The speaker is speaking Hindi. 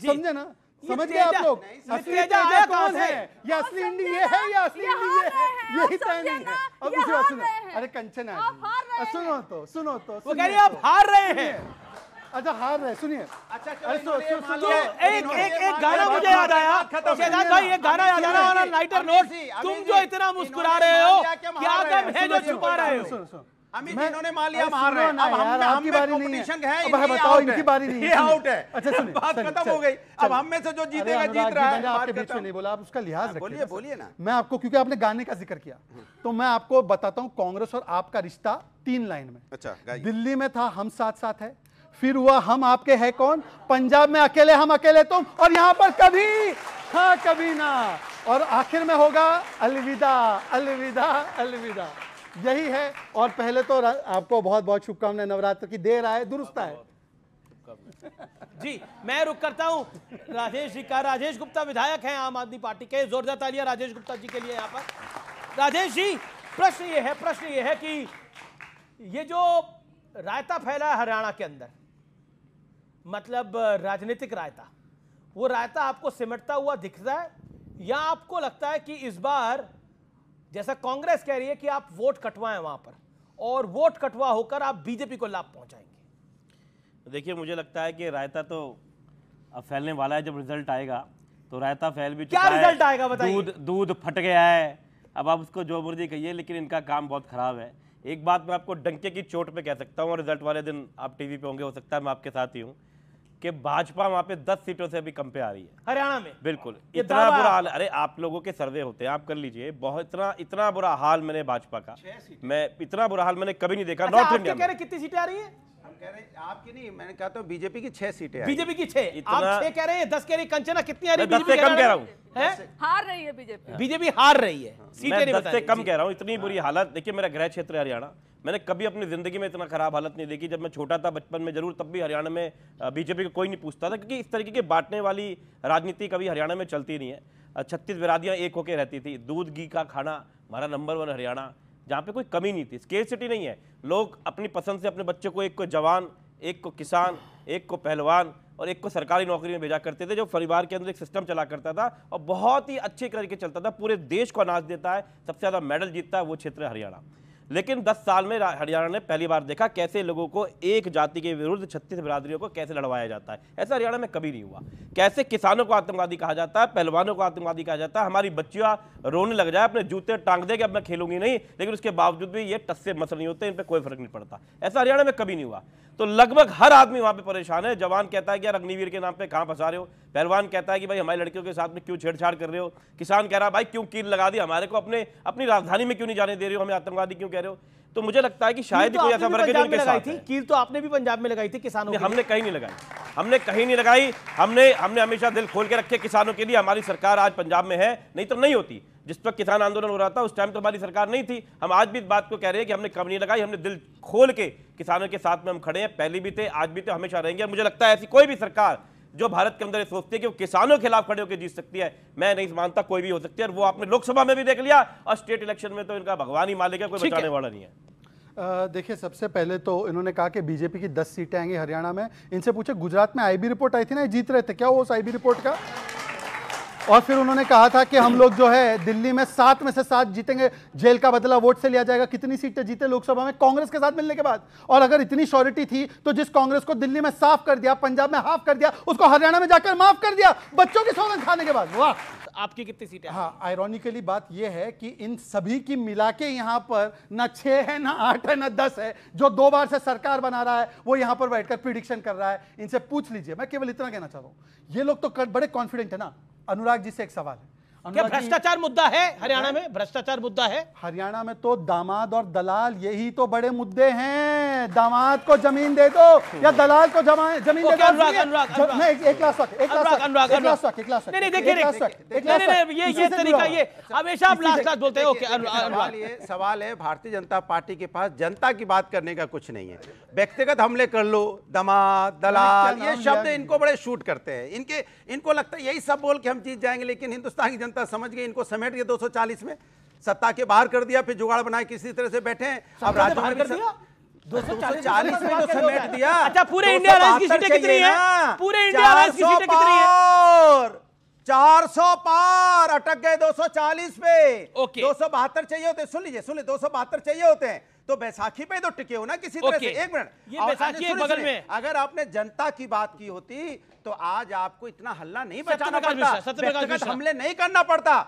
समझे ना समझ गए आप लोग असली तेजा कौन हाँ, है ये असली इंडी ये है या असली इंडी ये है यही तय नहीं है अब इसे बात सुनो अरे कंचन आ कंचना सुनो तो सुनो तो वो कह रही है आप तो। हार रहे हैं अच्छा हार रहे सुनिए अच्छा एक एक एक गाना मुझे याद आया शहजाद भाई एक गाना याद आया और लाइटर नोट तुम जो इतना मुस्कुरा रहे हो क्या कम है जो छुपा रहे हो सुनो सुनो आपने गाने का जिक्र किया हाँ। तो मैं आपको बताता हूँ कांग्रेस और आपका रिश्ता तीन लाइन में अच्छा, दिल्ली में था हम साथ साथ है फिर हुआ हम आपके है कौन पंजाब में अकेले हम अकेले तुम और यहाँ पर कभी हाँ कभी ना और आखिर में होगा अलविदा अलविदा अलविदा यही है और पहले तो आपको बहुत बहुत शुभकामनाएं नवरात्र की देर आए दुरुस्त आए जी मैं रुक करता हूं राजेश जी का राजेश गुप्ता विधायक हैं आम आदमी पार्टी के जोरदार तालियां राजेश गुप्ता जी के लिए यहां पर राजेश जी प्रश्न ये है प्रश्न ये है कि ये जो रायता फैला है हरियाणा के अंदर मतलब राजनीतिक रायता वो रायता आपको सिमटता हुआ दिख रहा है या आपको लगता है कि इस बार जैसा कांग्रेस कह रही है कि आप वोट कटवाएं वहां पर और वोट कटवा होकर आप बीजेपी को लाभ पहुंचाएंगे देखिए मुझे लगता है कि रायता तो अब फैलने वाला है जब रिजल्ट आएगा तो रायता फैल भी क्या रिजल्ट आएगा बताइए दूध दूध फट गया है अब आप उसको जो मर्जी कहिए लेकिन इनका काम बहुत खराब है एक बात मैं आपको डंके की चोट पे कह सकता हूँ रिजल्ट वाले दिन आप टीवी पे होंगे हो सकता है मैं आपके साथ ही हूँ कि भाजपा वहां पे दस सीटों से अभी कम पे आ रही है हरियाणा में बिल्कुल इतना बुरा हाल अरे आप लोगों के सर्वे होते हैं आप कर लीजिए बहुत इतना इतना बुरा हाल मैंने भाजपा का मैं इतना बुरा हाल मैंने कभी नहीं देखा नॉर्थ इंडिया अच्छा, कितनी सीटें आ रही है आपकी नहीं मैंने कहा तो बीजेपी की छह सीटें बीजेपी की छह छह कह रहे हैं दस कह रही कंचना कितनी आ रही है बीजेपी कम कह रहा हूँ हार रही है बीजेपी बीजेपी हार रही है हाँ। सीटें कम कह रहा हूँ इतनी बुरी हालत देखिए मेरा गृह क्षेत्र हरियाणा मैंने कभी अपनी ज़िंदगी में इतना ख़राब हालत नहीं देखी जब मैं छोटा था बचपन में जरूर तब भी हरियाणा में बीजेपी को कोई नहीं पूछता था क्योंकि इस तरीके की बांटने वाली राजनीति कभी हरियाणा में चलती नहीं है छत्तीस बिरादियाँ एक होकर रहती थी दूध घी का खाना हमारा नंबर वन हरियाणा जहाँ पे कोई कमी नहीं थी स्केट सिटी नहीं है लोग अपनी पसंद से अपने बच्चे को एक को जवान एक को किसान एक को पहलवान और एक को सरकारी नौकरी में भेजा करते थे जो परिवार के अंदर एक सिस्टम चला करता था और बहुत ही अच्छे तरीके चलता था पूरे देश को अनाज देता है सबसे ज़्यादा मेडल जीतता है वो क्षेत्र हरियाणा लेकिन 10 साल में हरियाणा ने पहली बार देखा कैसे लोगों को एक जाति के विरुद्ध छत्तीस बिरादरियों को कैसे लड़वाया जाता है ऐसा हरियाणा में कभी नहीं हुआ कैसे किसानों को आतंकवादी कहा जाता है पहलवानों को आतंकवादी कहा जाता है हमारी बच्चियां रोने लग जाए अपने जूते टांग दे कि अब मैं खेलूंगी नहीं लेकिन उसके बावजूद भी ये टस्से मसल नहीं होते इन पर कोई फर्क नहीं पड़ता ऐसा हरियाणा में कभी नहीं हुआ तो लगभग हर आदमी वहां पर परेशान है जवान कहता है कि यार अग्निवीर के नाम पर कहाँ फंसा रहे हो पहलवान कहता है कि भाई हमारे लड़कियों के साथ में क्यों छेड़छाड़ कर रहे हो किसान कह रहा है भाई क्यों कील लगा दी हमारे को अपने अपनी राजधानी में क्यों नहीं जाने दे रहे हो हमें आतंकवादी क्यों कह रहे हो तो मुझे लगता है कि शायद तो कोई ऐसा फर्क है लगाई थी कील तो आपने भी पंजाब में लगाई थी किसानों हमने कहीं नहीं लगाई हमने कहीं नहीं लगाई हमने हमने हमेशा दिल खोल के रखे किसानों के लिए हमारी सरकार आज पंजाब में है नहीं तो नहीं होती जिस वक्त किसान आंदोलन हो रहा था उस टाइम तो हमारी सरकार नहीं थी हम आज भी इस बात को कह रहे हैं कि हमने कम नहीं लगाई हमने दिल खोल के किसानों के साथ में हम खड़े हैं पहले भी थे आज भी थे हमेशा रहेंगे मुझे लगता है ऐसी कोई भी सरकार जो भारत के अंदर सोचती है कि वो किसानों के खिलाफ खड़े होकर जीत सकती है मैं नहीं मानता कोई भी हो सकती है और वो आपने लोकसभा में भी देख लिया और स्टेट इलेक्शन में तो इनका भगवान ही मालिक है कोई बचाने वाला नहीं है देखिए सबसे पहले तो इन्होंने कहा कि बीजेपी की 10 सीटें आएंगी हरियाणा में इनसे पूछे गुजरात में आईबी रिपोर्ट आई थी ना जीत रहे थे क्या वो उस आईबी रिपोर्ट का और फिर उन्होंने कहा था कि हम लोग जो है दिल्ली में सात में से सात जीतेंगे जेल का बदला वोट से लिया जाएगा कितनी सीटें जीते लोकसभा में कांग्रेस के साथ मिलने के बाद और अगर इतनी श्योरिटी थी तो जिस कांग्रेस को दिल्ली में साफ कर दिया पंजाब में हाफ कर दिया उसको हरियाणा में जाकर माफ कर दिया बच्चों की सौगंध खाने के बाद वाह आपकी कितनी सीटें हाँ आयरोनिकली बात यह है कि इन सभी की मिला के यहाँ पर ना छह है ना आठ है ना दस है जो दो बार से सरकार बना रहा है वो यहाँ पर बैठकर प्रिडिक्शन कर रहा है इनसे पूछ लीजिए मैं केवल इतना कहना चाह रहा हूं ये लोग तो कर, बड़े कॉन्फिडेंट है ना अनुराग जी से एक सवाल है क्या भ्रष्टाचार मुद्दा है हरियाणा में भ्रष्टाचार मुद्दा है हरियाणा में तो दामाद और दलाल यही तो बड़े मुद्दे हैं दामाद को जमीन दे दो या दलाल को जमीन दे दो हमेशा आप सवाल है भारतीय जनता पार्टी के पास जनता की बात करने का कुछ नहीं है व्यक्तिगत हमले कर लो दमाद दलाल ये शब्द इनको बड़े शूट करते हैं इनके इनको लगता है यही सब बोल के हम जीत जाएंगे लेकिन हिंदुस्तान की जनता जनता समझ गई इनको समेट गए दो में सत्ता के बाहर कर दिया फिर जुगाड़ बनाए किसी तरह से बैठे अब राज्य दो सौ चालीस में तो समेट दिया अच्छा पूरे इंडिया की सीटें कितनी है पूरे इंडिया की सीटें कितनी है 400 पार अटक गए 240 पे ओके सौ दो चाहिए होते सुन लीजिए सुन लीजिए दो चाहिए होते हैं तो बैसाखी पे तो टिके हो ना किसी तरह से एक मिनट अगर आपने जनता की बात की होती तो आज आपको इतना हल्ला नहीं बचाना पड़ता हमले नहीं करना पड़ता